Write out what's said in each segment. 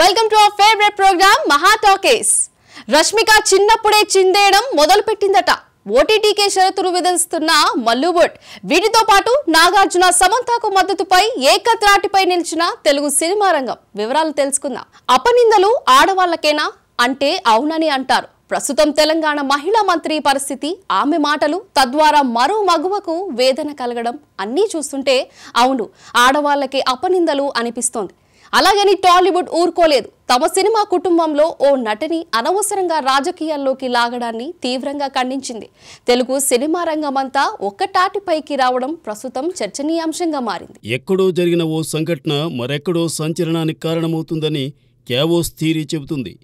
welcome to our favourite programme Maha talkies Rashmika చిన్నప్పుడే చిందేయడం మొదలుపెట్టిందట ఓటీటీకే షరతులు విధిస్తున్న మల్లుబుట్ వీటితో పాటు నాగార్జున సమంతకు మద్దతుపై ఏకత్రాటిపై నిలిచిన తెలుగు సినిమా రంగం వివరాలు తెలుసుకుందాం అపనిందలు ఆడవాళ్ళకేనా అంటే అవునని అంటారు ప్రస్తుతం తెలంగాణ మహిళా మంత్రి పరిస్థితి ఆమె మాటలు తద్వారా మరో మగువకు వేదన కలగడం అన్నీ చూస్తుంటే అవును ఆడవాళ్ళకి అపనిందలు అనిపిస్తోంది అలాగని టాలీవుడ్ ఊరుకోలేదు తమ సినిమా కుటుంబంలో ఓ నటిని అనవసరంగా రాజకీయాల్లోకి లాగడాన్ని తీవ్రంగా ఖండించింది తెలుగు సినిమా రంగమంతా ఒక్కటాటిపైకి రావడం ప్రస్తుతం చర్చనీయాంశంగా మారింది ఎక్కడో జరిగిన ఓ సంఘటన మరెక్కడో సంచలనానికి కారణమవుతుందని క్యావోస్ థీరీ చెబుతుంది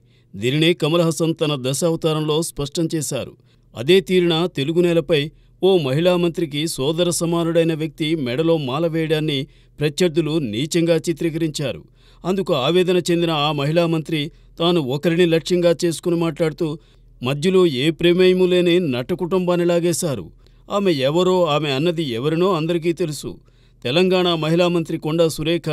దీనినే కమల్ హాసన్ తన దశావతారంలో స్పష్టం చేశారు అదే తీరిన తెలుగు నేలపై ఓ మహిళా మంత్రికి సోదర సమానుడైన వ్యక్తి మెడలో మాల వేయడాన్ని ప్రత్యర్థులు నీచంగా చిత్రీకరించారు అందుకు ఆవేదన చెందిన ఆ మహిళా మంత్రి తాను ఒకరిని లక్ష్యంగా చేసుకుని మాట్లాడుతూ మధ్యలో ఏ ప్రేమేయము లేని కుటుంబాన్ని లాగేశారు ఆమె ఎవరో ఆమె అన్నది ఎవరినో అందరికీ తెలుసు తెలంగాణ మహిళా మంత్రి కొండా సురేఖ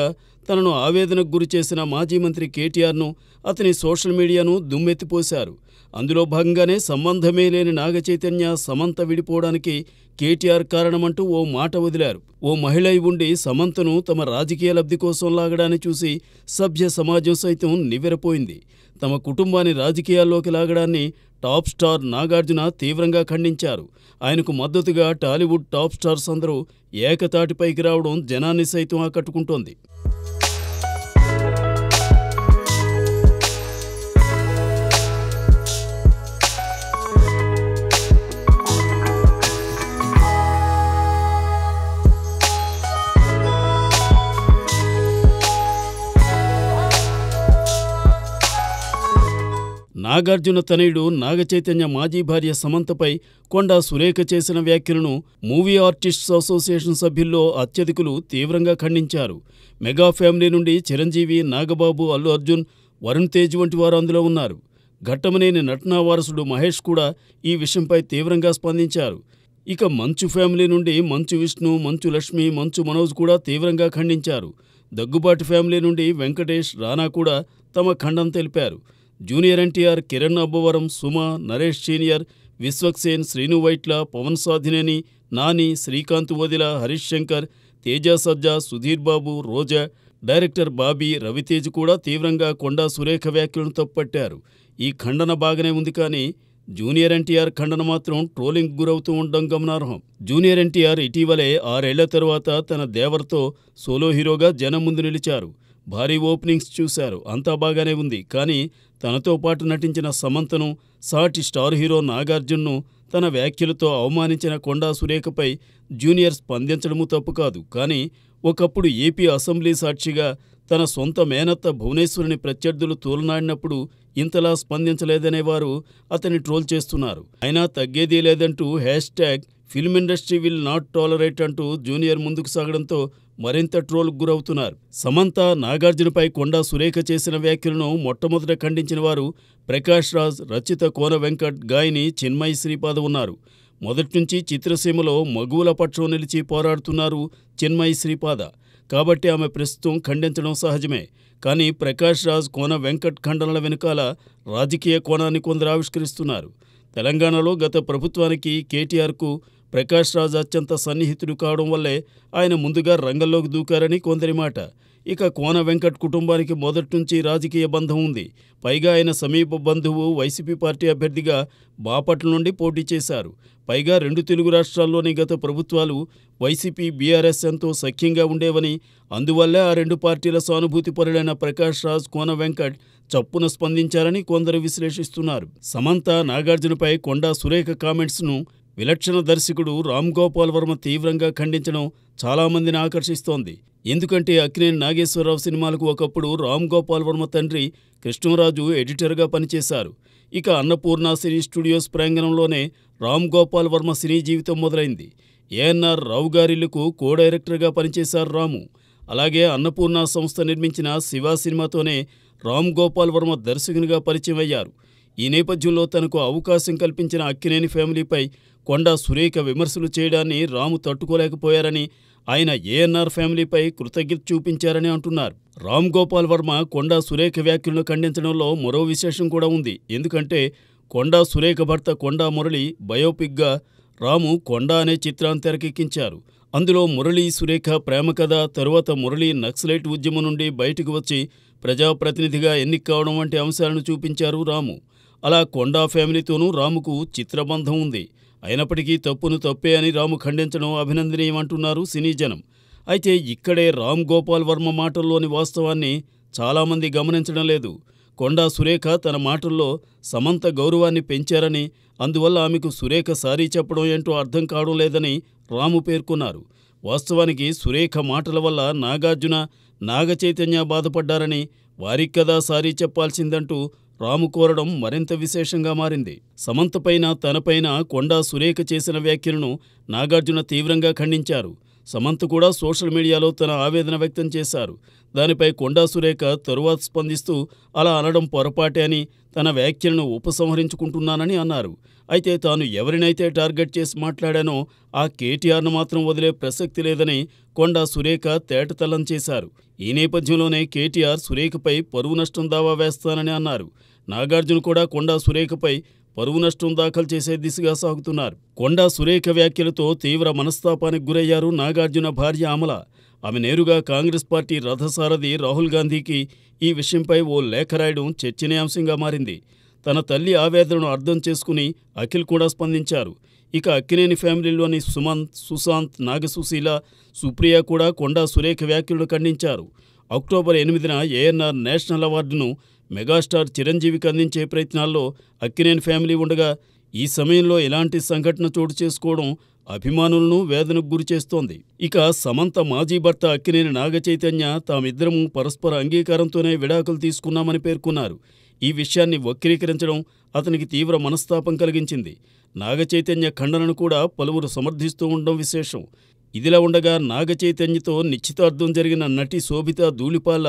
తనను ఆవేదనకు గురి చేసిన మాజీ మంత్రి కేటీఆర్ను అతని సోషల్ మీడియాను దుమ్మెత్తిపోశారు అందులో భాగంగానే సంబంధమే లేని నాగచైతన్య సమంత విడిపోవడానికి కేటీఆర్ కారణమంటూ ఓ మాట వదిలారు ఓ మహిళ ఉండి సమంతను తమ రాజకీయ లబ్ధి కోసం లాగడాన్ని చూసి సభ్య సమాజం సైతం నివ్వెరపోయింది తమ కుటుంబాన్ని రాజకీయాల్లోకి లాగడాన్ని టాప్ స్టార్ నాగార్జున తీవ్రంగా ఖండించారు ఆయనకు మద్దతుగా టాలీవుడ్ టాప్ స్టార్స్ అందరూ ఏకతాటిపైకి రావడం జనాన్ని సైతం ఆకట్టుకుంటోంది నాగార్జున తనయుడు నాగచైతన్య మాజీ భార్య సమంతపై కొండా సురేఖ చేసిన వ్యాఖ్యలను మూవీ ఆర్టిస్ట్స్ అసోసియేషన్ సభ్యుల్లో అత్యధికులు తీవ్రంగా ఖండించారు మెగా ఫ్యామిలీ నుండి చిరంజీవి నాగబాబు అల్లు అర్జున్ వరుణ్ తేజ్ వంటి వారు అందులో ఉన్నారు ఘట్టమనేని నటనా వారసుడు మహేష్ కూడా ఈ విషయంపై తీవ్రంగా స్పందించారు ఇక మంచు ఫ్యామిలీ నుండి మంచు విష్ణు మంచు లక్ష్మి మంచు మనోజ్ కూడా తీవ్రంగా ఖండించారు దగ్గుబాటి ఫ్యామిలీ నుండి వెంకటేష్ రానా కూడా తమ ఖండం తెలిపారు జూనియర్ ఎన్టీఆర్ కిరణ్ అబ్బవరం సుమ నరేష్ సీనియర్ విశ్వక్సేన్ శ్రీను వైట్ల పవన్ సాధినేని నాని శ్రీకాంత్ వదిల హరీష్ శంకర్ తేజ సజ్జా సుధీర్ బాబు రోజా డైరెక్టర్ బాబీ రవితేజ్ కూడా తీవ్రంగా కొండా సురేఖ వ్యాఖ్యలను తప్పట్టారు ఈ ఖండన బాగానే ఉంది కానీ జూనియర్ ఎన్టీఆర్ ఖండన మాత్రం ట్రోలింగ్ గురవుతూ ఉండడం గమనార్హం జూనియర్ ఎన్టీఆర్ ఇటీవలే ఆరేళ్ల తరువాత తన దేవర్తో సోలో హీరోగా జనం ముందు నిలిచారు భారీ ఓపెనింగ్స్ చూశారు అంతా బాగానే ఉంది కానీ తనతో పాటు నటించిన సమంతను సాటి స్టార్ హీరో నాగార్జున్ను తన వ్యాఖ్యలతో అవమానించిన కొండా సురేఖపై జూనియర్ స్పందించడము తప్పు కాదు కానీ ఒకప్పుడు ఏపీ అసెంబ్లీ సాక్షిగా తన సొంత మేనత్త భువనేశ్వరుని ప్రత్యర్థులు తూలనాడినప్పుడు ఇంతలా స్పందించలేదనే వారు అతని ట్రోల్ చేస్తున్నారు అయినా తగ్గేదీ లేదంటూ hash tag film industry will not tolerate అంటూ జూనియర్ ముందుకు సాగడంతో మరింత ట్రోల్కు గురవుతున్నారు సమంత నాగార్జునపై కొండా సురేఖ చేసిన వ్యాఖ్యలను మొట్టమొదట ఖండించిన వారు ప్రకాష్ రాజ్ రచిత కోన వెంకట్ గాయని చిన్మయి శ్రీపాద ఉన్నారు మొదట్నుంచి చిత్రసీమలో మగువుల పక్షం నిలిచి పోరాడుతున్నారు చిన్మయి శ్రీపాద కాబట్టి ఆమె ప్రస్తుతం ఖండించడం సహజమే కానీ ప్రకాష్ రాజ్ కోన వెంకట్ ఖండనల వెనుకాల రాజకీయ కోణాన్ని కొందరు ఆవిష్కరిస్తున్నారు తెలంగాణలో గత ప్రభుత్వానికి కేటీఆర్కు ప్రకాష్ రాజ్ అత్యంత సన్నిహితుడు కావడం వల్లే ఆయన ముందుగా రంగంలోకి దూకారని కొందరి మాట ఇక కోన వెంకట్ కుటుంబానికి మొదటి నుంచి రాజకీయ బంధం ఉంది పైగా ఆయన సమీప బంధువు వైసీపీ పార్టీ అభ్యర్థిగా బాపట్ల నుండి పోటీ చేశారు పైగా రెండు తెలుగు రాష్ట్రాల్లోని గత ప్రభుత్వాలు వైసీపీ బీఆర్ఎస్ ఎంతో సఖ్యంగా ఉండేవని అందువల్లే ఆ రెండు పార్టీల పరుడైన ప్రకాష్ రాజ్ కోన వెంకట్ చప్పున స్పందించారని కొందరు విశ్లేషిస్తున్నారు సమంత నాగార్జునపై కొండా సురేఖ కామెంట్స్ను విలక్షణ దర్శకుడు రామ్ గోపాల్ వర్మ తీవ్రంగా ఖండించడం చాలామందిని ఆకర్షిస్తోంది ఎందుకంటే అక్నేని నాగేశ్వరరావు సినిమాలకు ఒకప్పుడు రామ్ గోపాల్ వర్మ తండ్రి కృష్ణరాజు ఎడిటర్గా పనిచేశారు ఇక అన్నపూర్ణ సినీ స్టూడియోస్ ప్రాంగణంలోనే రామ్ గోపాల్ వర్మ సినీ జీవితం మొదలైంది ఏఎన్ఆర్ రావు గారిల్లుకు కో డైరెక్టర్గా పనిచేశారు రాము అలాగే అన్నపూర్ణ సంస్థ నిర్మించిన శివ సినిమాతోనే రామ్ గోపాల్ వర్మ దర్శకునిగా పరిచయం అయ్యారు ఈ నేపథ్యంలో తనకు అవకాశం కల్పించిన అక్కినేని ఫ్యామిలీపై కొండా సురేఖ విమర్శలు చేయడాన్ని రాము తట్టుకోలేకపోయారని ఆయన ఏఎన్ఆర్ ఫ్యామిలీపై కృతజ్ఞత చూపించారని అంటున్నారు రామ్ గోపాల్ వర్మ కొండా సురేఖ వ్యాఖ్యలను ఖండించడంలో మరో విశేషం కూడా ఉంది ఎందుకంటే కొండా సురేఖ భర్త కొండా మురళి బయోపిక్గా రాము కొండా అనే చిత్రాన్ని తెరకెక్కించారు అందులో మురళి సురేఖ ప్రేమ కథ తరువాత మురళి నక్సలైట్ ఉద్యమం నుండి బయటకు వచ్చి ప్రజాప్రతినిధిగా ఎన్నిక కావడం వంటి అంశాలను చూపించారు రాము అలా కొండా ఫ్యామిలీతోనూ రాముకు చిత్రబంధం ఉంది అయినప్పటికీ తప్పును తప్పే అని రాము ఖండించడం అభినందనీయమంటున్నారు సినీజనం అయితే ఇక్కడే రామ్ గోపాల్ వర్మ మాటల్లోని వాస్తవాన్ని చాలామంది గమనించడం లేదు కొండా సురేఖ తన మాటల్లో సమంత గౌరవాన్ని పెంచారని అందువల్ల ఆమెకు సురేఖ సారీ చెప్పడం ఏంటో అర్థం కావడం లేదని రాము పేర్కొన్నారు వాస్తవానికి సురేఖ మాటల వల్ల నాగార్జున నాగచైతన్య బాధపడ్డారని వారికి కదా సారీ చెప్పాల్సిందంటూ రాము కోరడం మరింత విశేషంగా మారింది సమంతపైన తనపైన కొండా సురేఖ చేసిన వ్యాఖ్యలను నాగార్జున తీవ్రంగా ఖండించారు సమంత్ కూడా సోషల్ మీడియాలో తన ఆవేదన వ్యక్తం చేశారు దానిపై కొండా సురేఖ తరువాత స్పందిస్తూ అలా అనడం పొరపాటే అని తన వ్యాఖ్యలను ఉపసంహరించుకుంటున్నానని అన్నారు అయితే తాను ఎవరినైతే టార్గెట్ చేసి మాట్లాడానో ఆ కేటీఆర్ను మాత్రం వదిలే ప్రసక్తి లేదని కొండా సురేఖ తేటతల్లం చేశారు ఈ నేపథ్యంలోనే కేటీఆర్ సురేఖపై పరువు నష్టం దావా వేస్తానని అన్నారు నాగార్జున కూడా కొండా సురేఖపై పరువు నష్టం దాఖలు చేసే దిశగా సాగుతున్నారు కొండా సురేఖ వ్యాఖ్యలతో తీవ్ర మనస్తాపానికి గురయ్యారు నాగార్జున భార్య అమల ఆమె నేరుగా కాంగ్రెస్ పార్టీ రథసారథి రాహుల్ గాంధీకి ఈ విషయంపై ఓ లేఖ రాయడం చర్చనీయాంశంగా మారింది తన తల్లి ఆవేదనను అర్థం చేసుకుని అఖిల్ కూడా స్పందించారు ఇక అక్కినేని ఫ్యామిలీలోని సుమంత్ సుశాంత్ నాగసుశీల సుప్రియ కూడా కొండా సురేఖ వ్యాఖ్యలను ఖండించారు అక్టోబర్ ఎనిమిదిన ఏఎన్ఆర్ నేషనల్ అవార్డును మెగాస్టార్ చిరంజీవికి అందించే ప్రయత్నాల్లో అక్కినేని ఫ్యామిలీ ఉండగా ఈ సమయంలో ఇలాంటి సంఘటన చోటు చేసుకోవడం అభిమానులను వేదనకు గురిచేస్తోంది ఇక సమంత మాజీ భర్త అక్కినేని నాగ చైతన్య తామిద్దరము పరస్పర అంగీకారంతోనే విడాకులు తీసుకున్నామని పేర్కొన్నారు ఈ విషయాన్ని వక్రీకరించడం అతనికి తీవ్ర మనస్తాపం కలిగించింది నాగ ఖండనను కూడా పలువురు సమర్థిస్తూ ఉండడం విశేషం ఇదిలా ఉండగా నాగచైతన్యతో నిశ్చితార్థం జరిగిన నటి శోభిత ధూళిపాల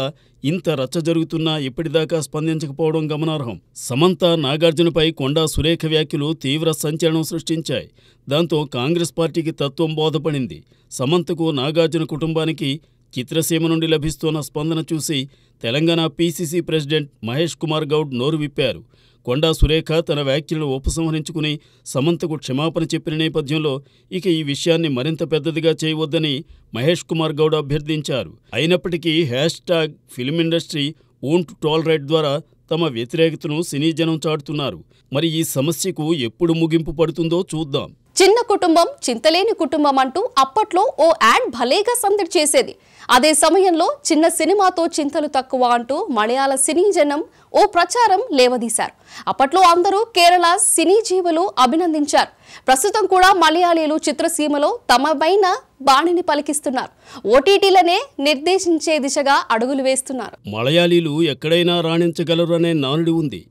ఇంత రచ్చ జరుగుతున్నా ఇప్పటిదాకా స్పందించకపోవడం గమనార్హం సమంత నాగార్జునపై కొండా సురేఖ వ్యాఖ్యలు తీవ్ర సంచలనం సృష్టించాయి దాంతో కాంగ్రెస్ పార్టీకి తత్వం బోధపడింది సమంతకు నాగార్జున కుటుంబానికి చిత్రసీమ నుండి లభిస్తోన్న స్పందన చూసి తెలంగాణ పీసీసీ ప్రెసిడెంట్ మహేష్ కుమార్ గౌడ్ నోరు విప్పారు కొండా సురేఖ తన వ్యాఖ్యలను ఉపసంహరించుకుని సమంతకు క్షమాపణ చెప్పిన నేపథ్యంలో ఇక ఈ విషయాన్ని మరింత పెద్దదిగా చేయవద్దని మహేష్ కుమార్ గౌడ్ అభ్యర్థించారు అయినప్పటికీ hash tag film industry won't right ద్వారా తమ వ్యతిరేకతను సినీజనం చాటుతున్నారు మరి ఈ సమస్యకు ఎప్పుడు ముగింపు పడుతుందో చూద్దాం చిన్న కుటుంబం చింతలేని కుటుంబం అంటూ అప్పట్లో ఓ యాడ్ భలేగా సందడి చేసేది అదే సమయంలో చిన్న సినిమాతో చింతలు తక్కువ అంటూ మలయాళ సినీ జనం ఓ ప్రచారం లేవదీశారు అప్పట్లో అందరూ కేరళ సినీ జీవులు అభినందించారు ప్రస్తుతం కూడా మలయాళీలు చిత్రసీమలో తమపైన బాణిని పలికిస్తున్నారు ఓటీటీలనే నిర్దేశించే దిశగా అడుగులు వేస్తున్నారు మలయాళీలు ఎక్కడైనా రాణించగలరు అనే నానుడి ఉంది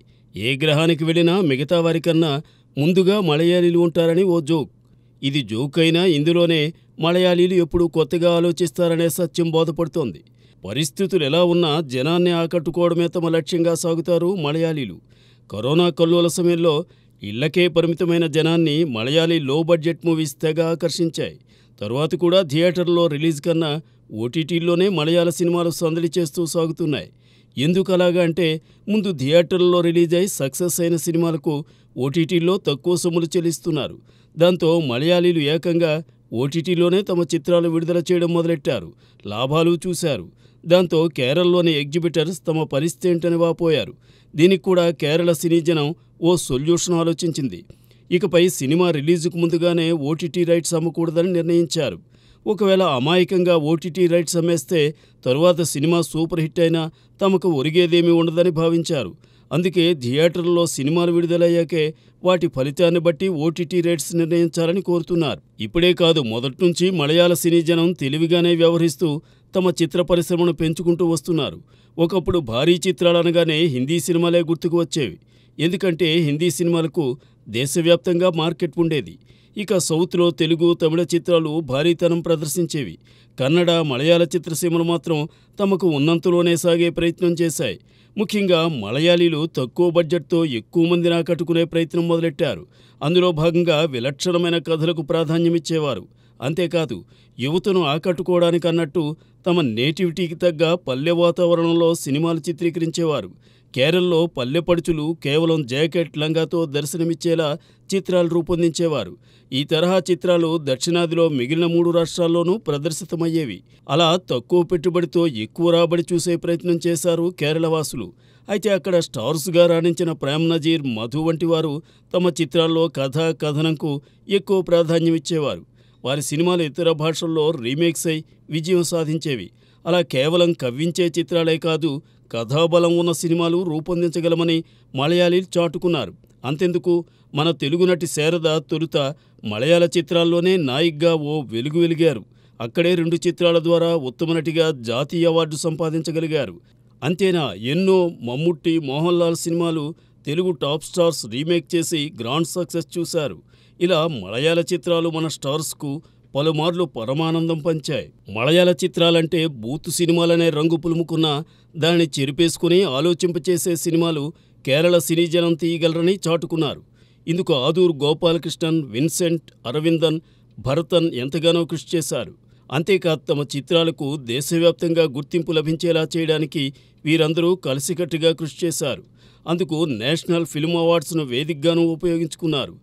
ఏ గ్రహానికి వెళ్ళినా మిగతా వారికన్నా ముందుగా మలయాళీలు ఉంటారని ఓ జోక్ ఇది జోక్ అయినా ఇందులోనే మలయాళీలు ఎప్పుడూ కొత్తగా ఆలోచిస్తారనే సత్యం బోధపడుతోంది పరిస్థితులు ఎలా ఉన్నా జనాన్ని ఆకట్టుకోవడమే తమ లక్ష్యంగా సాగుతారు మలయాళీలు కరోనా కల్లోల సమయంలో ఇళ్లకే పరిమితమైన జనాన్ని మలయాళీ లో బడ్జెట్ మూవీస్ తెగ ఆకర్షించాయి తరువాత కూడా థియేటర్లో రిలీజ్ కన్నా ఓటీటీల్లోనే మలయాళ సినిమాలు సందడి చేస్తూ సాగుతున్నాయి ఎందుకు అలాగా అంటే ముందు థియేటర్లలో రిలీజ్ అయి సక్సెస్ అయిన సినిమాలకు ఓటీటీల్లో తక్కువ సొమ్ములు చెల్లిస్తున్నారు దాంతో మలయాళీలు ఏకంగా ఓటీటీలోనే తమ చిత్రాలు విడుదల చేయడం మొదలెట్టారు లాభాలు చూశారు దాంతో కేరళలోని ఎగ్జిబిటర్స్ తమ పరిస్థితి ఏంటని వాపోయారు దీనికి కూడా కేరళ సినీజనం ఓ సొల్యూషన్ ఆలోచించింది ఇకపై సినిమా రిలీజుకు ముందుగానే ఓటీటీ రైట్స్ అమ్మకూడదని నిర్ణయించారు ఒకవేళ అమాయకంగా ఓటీటీ రైట్స్ అమ్మేస్తే తరువాత సినిమా సూపర్ హిట్ అయినా తమకు ఒరిగేదేమీ ఉండదని భావించారు అందుకే థియేటర్లో సినిమాలు విడుదలయ్యాకే వాటి ఫలితాన్ని బట్టి ఓటీటీ రేట్స్ నిర్ణయించాలని కోరుతున్నారు ఇప్పుడే కాదు మొదట్నుంచి మలయాళ సినీ జనం తెలివిగానే వ్యవహరిస్తూ తమ చిత్ర పరిశ్రమను పెంచుకుంటూ వస్తున్నారు ఒకప్పుడు భారీ చిత్రాలనగానే హిందీ సినిమాలే గుర్తుకు వచ్చేవి ఎందుకంటే హిందీ సినిమాలకు దేశవ్యాప్తంగా మార్కెట్ ఉండేది ఇక సౌత్లో తెలుగు తమిళ చిత్రాలు భారీతనం ప్రదర్శించేవి కన్నడ మలయాళ చిత్రసీమలు మాత్రం తమకు ఉన్నంతలోనే సాగే ప్రయత్నం చేశాయి ముఖ్యంగా మలయాళీలు తక్కువ బడ్జెట్తో ఎక్కువ మందిని ఆకట్టుకునే ప్రయత్నం మొదలెట్టారు అందులో భాగంగా విలక్షణమైన కథలకు ప్రాధాన్యమిచ్చేవారు అంతేకాదు యువతను ఆకట్టుకోవడానికి అన్నట్టు తమ నేటివిటీకి తగ్గ పల్లె వాతావరణంలో సినిమాలు చిత్రీకరించేవారు కేరళలో పల్లెపడుచులు కేవలం జాకెట్ లంగాతో దర్శనమిచ్చేలా చిత్రాలు రూపొందించేవారు ఈ తరహా చిత్రాలు దక్షిణాదిలో మిగిలిన మూడు రాష్ట్రాల్లోనూ ప్రదర్శితమయ్యేవి అలా తక్కువ పెట్టుబడితో ఎక్కువ రాబడి చూసే ప్రయత్నం చేశారు కేరళవాసులు అయితే అక్కడ స్టార్స్గా రాణించిన ప్రేమ్ నజీర్ మధు వంటి వారు తమ చిత్రాల్లో కథా కథనంకు ఎక్కువ ప్రాధాన్యమిచ్చేవారు వారి సినిమాలు ఇతర భాషల్లో రీమేక్స్ అయి విజయం సాధించేవి అలా కేవలం కవ్వించే చిత్రాలే కాదు కథాబలం ఉన్న సినిమాలు రూపొందించగలమని మలయాళీలు చాటుకున్నారు అంతెందుకు మన తెలుగు నటి శారద తొలుత మలయాళ చిత్రాల్లోనే నాయిగ్గా ఓ వెలుగు వెలిగారు అక్కడే రెండు చిత్రాల ద్వారా ఉత్తమ నటిగా జాతీయ అవార్డు సంపాదించగలిగారు అంతేనా ఎన్నో మమ్ముట్టి మోహన్ లాల్ సినిమాలు తెలుగు టాప్ స్టార్స్ రీమేక్ చేసి గ్రాండ్ సక్సెస్ చూశారు ఇలా మలయాళ చిత్రాలు మన స్టార్స్కు పలుమార్లు పరమానందం పంచాయి మలయాళ చిత్రాలంటే బూతు సినిమాలనే రంగు పులుముకున్న దాన్ని చెరిపేసుకుని ఆలోచింపచేసే సినిమాలు కేరళ సినీ జనం తీయగలరని చాటుకున్నారు ఇందుకు ఆదూర్ గోపాలకృష్ణన్ విన్సెంట్ అరవిందన్ భరతన్ ఎంతగానో కృషి చేశారు అంతేకాదు తమ చిత్రాలకు దేశవ్యాప్తంగా గుర్తింపు లభించేలా చేయడానికి వీరందరూ కలిసికట్టుగా కృషి చేశారు అందుకు నేషనల్ ఫిల్మ్ అవార్డ్స్ను వేదికగాను ఉపయోగించుకున్నారు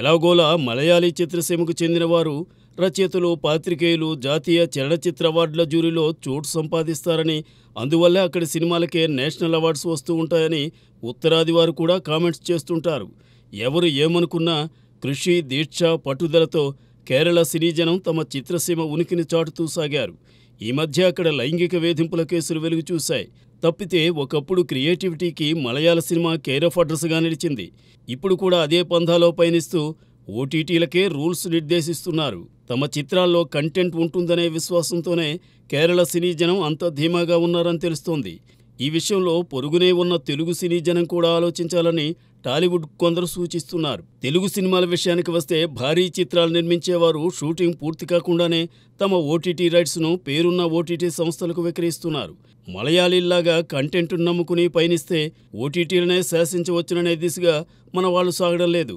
ఎలాగోలా మలయాళీ చిత్రసీమకు చెందినవారు రచయితలు పాత్రికేయులు జాతీయ చలనచిత్ర అవార్డుల జ్యూరీలో చోటు సంపాదిస్తారని అందువల్లే అక్కడి సినిమాలకే నేషనల్ అవార్డ్స్ వస్తూ ఉంటాయని ఉత్తరాది వారు కూడా కామెంట్స్ చేస్తుంటారు ఎవరు ఏమనుకున్నా కృషి దీక్ష పట్టుదలతో కేరళ సినీజనం తమ చిత్రసీమ ఉనికిని చాటుతూ సాగారు ఈ మధ్య అక్కడ లైంగిక వేధింపుల కేసులు వెలుగు చూశాయి తప్పితే ఒకప్పుడు క్రియేటివిటీకి మలయాళ సినిమా కేర్ ఆఫ్ అడ్రస్గా నిలిచింది ఇప్పుడు కూడా అదే పంధాలో పయనిస్తూ ఓటీటీలకే రూల్స్ నిర్దేశిస్తున్నారు తమ చిత్రాల్లో కంటెంట్ ఉంటుందనే విశ్వాసంతోనే కేరళ సినీ జనం అంత ధీమాగా ఉన్నారని తెలుస్తోంది ఈ విషయంలో పొరుగునే ఉన్న తెలుగు సినీ జనం కూడా ఆలోచించాలని టాలీవుడ్ కొందరు సూచిస్తున్నారు తెలుగు సినిమాల విషయానికి వస్తే భారీ చిత్రాలు నిర్మించేవారు షూటింగ్ పూర్తి కాకుండానే తమ ఓటీటీ రైట్స్ను పేరున్న ఓటీటీ సంస్థలకు విక్రయిస్తున్నారు మలయాళీల్లాగా కంటెంట్ నమ్ముకుని పయనిస్తే ఓటీటీలనే శాసించవచ్చుననే దిశగా మన వాళ్ళు సాగడం లేదు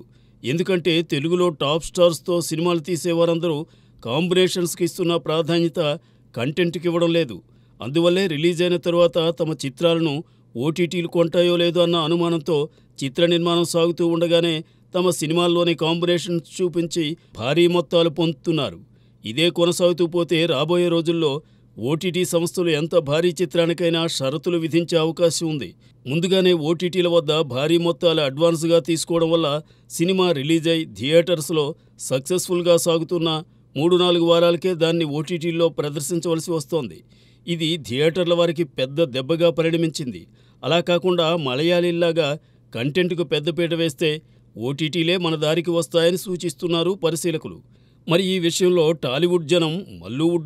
ఎందుకంటే తెలుగులో టాప్ స్టార్స్తో సినిమాలు తీసేవారందరూ కాంబినేషన్స్కి ఇస్తున్న ప్రాధాన్యత కంటెంట్కి ఇవ్వడం లేదు అందువల్లే రిలీజ్ అయిన తరువాత తమ చిత్రాలను ఓటీటీలు కొంటాయో లేదో అన్న అనుమానంతో చిత్ర నిర్మాణం సాగుతూ ఉండగానే తమ సినిమాల్లోని కాంబినేషన్స్ చూపించి భారీ మొత్తాలు పొందుతున్నారు ఇదే కొనసాగుతూ పోతే రాబోయే రోజుల్లో ఓటీటీ సంస్థలు ఎంత భారీ చిత్రానికైనా షరతులు విధించే అవకాశం ఉంది ముందుగానే ఓటీటీల వద్ద భారీ మొత్తాలు అడ్వాన్స్గా తీసుకోవడం వల్ల సినిమా రిలీజ్ అయి థియేటర్స్లో సక్సెస్ఫుల్గా సాగుతున్న మూడు నాలుగు వారాలకే దాన్ని ఓటీటీల్లో ప్రదర్శించవలసి వస్తోంది ఇది థియేటర్ల వారికి పెద్ద దెబ్బగా పరిణమించింది అలా కాకుండా మలయాళీల్లాగా కంటెంట్కు పెద్దపీట వేస్తే ఓటీటీలే మన దారికి వస్తాయని సూచిస్తున్నారు పరిశీలకులు మరి ఈ విషయంలో టాలీవుడ్ జనం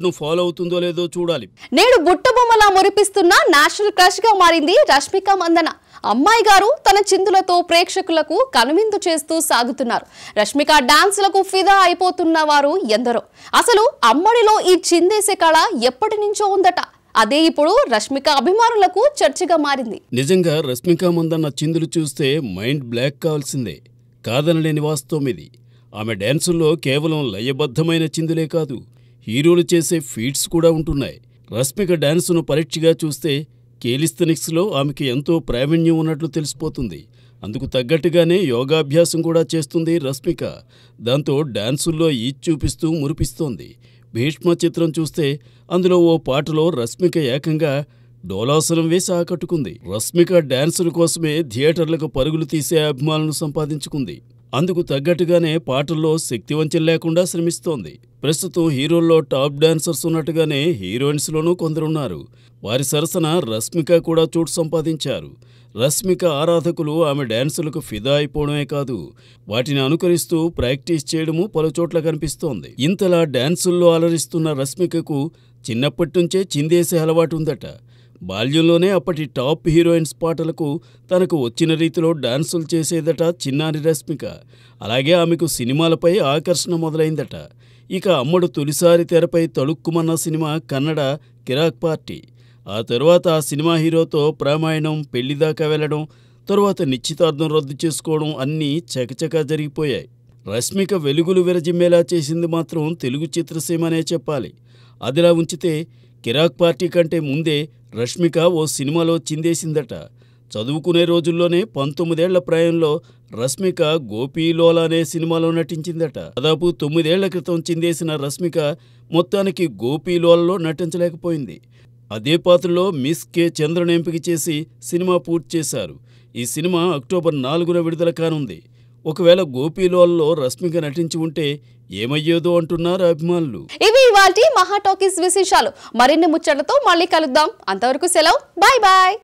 ను ఫాలో అవుతుందో లేదో చూడాలి నేడు బుట్టబొమ్మలా మురిపిస్తున్న నేషనల్ క్రష్ గా మారింది రష్మిక మందన అమ్మాయి గారు తన చిందులతో ప్రేక్షకులకు కనువిందు చేస్తూ సాగుతున్నారు రష్మిక డాన్సులకు ఫిదా అయిపోతున్న వారు ఎందరో అసలు అమ్మడిలో ఈ చిందేసే కళ ఎప్పటి నుంచో ఉందట అదే ఇప్పుడు రష్మిక అభిమానులకు చర్చగా మారింది నిజంగా రష్మిక మందన్న చిందులు చూస్తే మైండ్ బ్లాక్ కావాల్సిందే కాదనలేని వాస్తవం ఇది ఆమె డ్యాన్సుల్లో కేవలం లయబద్ధమైన చిందులే కాదు హీరోలు చేసే ఫీట్స్ కూడా ఉంటున్నాయి రష్మిక డ్యాన్సును పరీక్షగా చూస్తే కేలిస్థెనిక్స్లో ఆమెకి ఎంతో ప్రావీణ్యం ఉన్నట్లు తెలిసిపోతుంది అందుకు తగ్గట్టుగానే యోగాభ్యాసం కూడా చేస్తుంది రష్మిక దాంతో డ్యాన్సుల్లో ఈజ్ చూపిస్తూ మురిపిస్తోంది భీష్మ చిత్రం చూస్తే అందులో ఓ పాటలో రష్మిక ఏకంగా డోలాసనం వేసి ఆకట్టుకుంది రష్మిక డ్యాన్సుల కోసమే థియేటర్లకు పరుగులు తీసే అభిమానులను సంపాదించుకుంది అందుకు తగ్గట్టుగానే పాటల్లో శక్తివంచం లేకుండా శ్రమిస్తోంది ప్రస్తుతం హీరోల్లో టాప్ డాన్సర్స్ ఉన్నట్టుగానే హీరోయిన్స్లోనూ కొందరున్నారు వారి సరసన రష్మిక కూడా చూడు సంపాదించారు రష్మిక ఆరాధకులు ఆమె డ్యాన్సులకు ఫిదా అయిపోవడమే కాదు వాటిని అనుకరిస్తూ ప్రాక్టీస్ చేయడము పలుచోట్ల కనిపిస్తోంది ఇంతలా డ్యాన్సుల్లో అలరిస్తున్న రష్మికకు నుంచే చిందేసే అలవాటు ఉందట బాల్యంలోనే అప్పటి టాప్ హీరోయిన్స్ పాటలకు తనకు వచ్చిన రీతిలో డాన్సులు చేసేదట చిన్నారి రశ్మిక అలాగే ఆమెకు సినిమాలపై ఆకర్షణ మొదలైందట ఇక అమ్మడు తొలిసారి తెరపై తళుక్కుమన్న సినిమా కన్నడ కిరాక్ పార్టీ ఆ తర్వాత ఆ సినిమా హీరోతో ప్రామాయణం పెళ్లిదాకా వెళ్లడం తరువాత నిశ్చితార్థం రద్దు చేసుకోవడం అన్నీ చకచకా జరిగిపోయాయి రశ్మిక వెలుగులు విరజిమ్మేలా చేసింది మాత్రం తెలుగు చిత్రసీమనే చెప్పాలి అదిలా ఉంచితే కిరాక్ పార్టీ కంటే ముందే రష్మిక ఓ సినిమాలో చిందేసిందట చదువుకునే రోజుల్లోనే పంతొమ్మిదేళ్ల ప్రాయంలో రష్మిక గోపీలోల అనే సినిమాలో నటించిందట దాదాపు తొమ్మిదేళ్ల క్రితం చిందేసిన రష్మిక మొత్తానికి గోపీలోలలో నటించలేకపోయింది అదే పాత్రలో మిస్ కె చంద్రను ఎంపిక చేసి సినిమా పూర్తి చేశారు ఈ సినిమా అక్టోబర్ నాలుగున విడుదల కానుంది ఒకవేళ గోపీలోల్లో రష్మిక నటించి ఉంటే ఏమయ్యేదో అంటున్నారు అభిమానులు ఇవి ఇవాళ మహా టాకీస్ విశేషాలు మరిన్ని ముచ్చట్లతో మళ్ళీ కలుద్దాం అంతవరకు సెలవు బాయ్ బాయ్